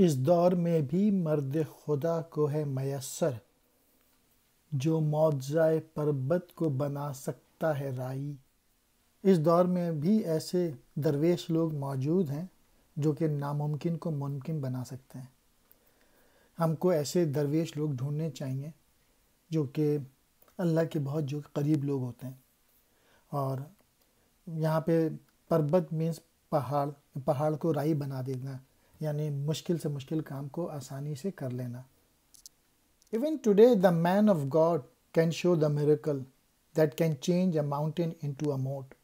इस दौर में भी मर्द खुदा को है मैसर जो मौजाए परबत को बना सकता है राई इस दौर में भी ऐसे दरवेश लोग मौजूद हैं जो कि नामुमकिन को मुमकिन बना सकते हैं हमको ऐसे दरवेश लोग ढूंढने चाहिए जो कि अल्लाह के बहुत जो करीब लोग होते हैं और यहाँ पे पर्वत मीन्स पहाड़ पहाड़ को राई बना देना यानी मुश्किल से मुश्किल काम को आसानी से कर लेना even today the man of God can show the miracle that can change a mountain into a मोट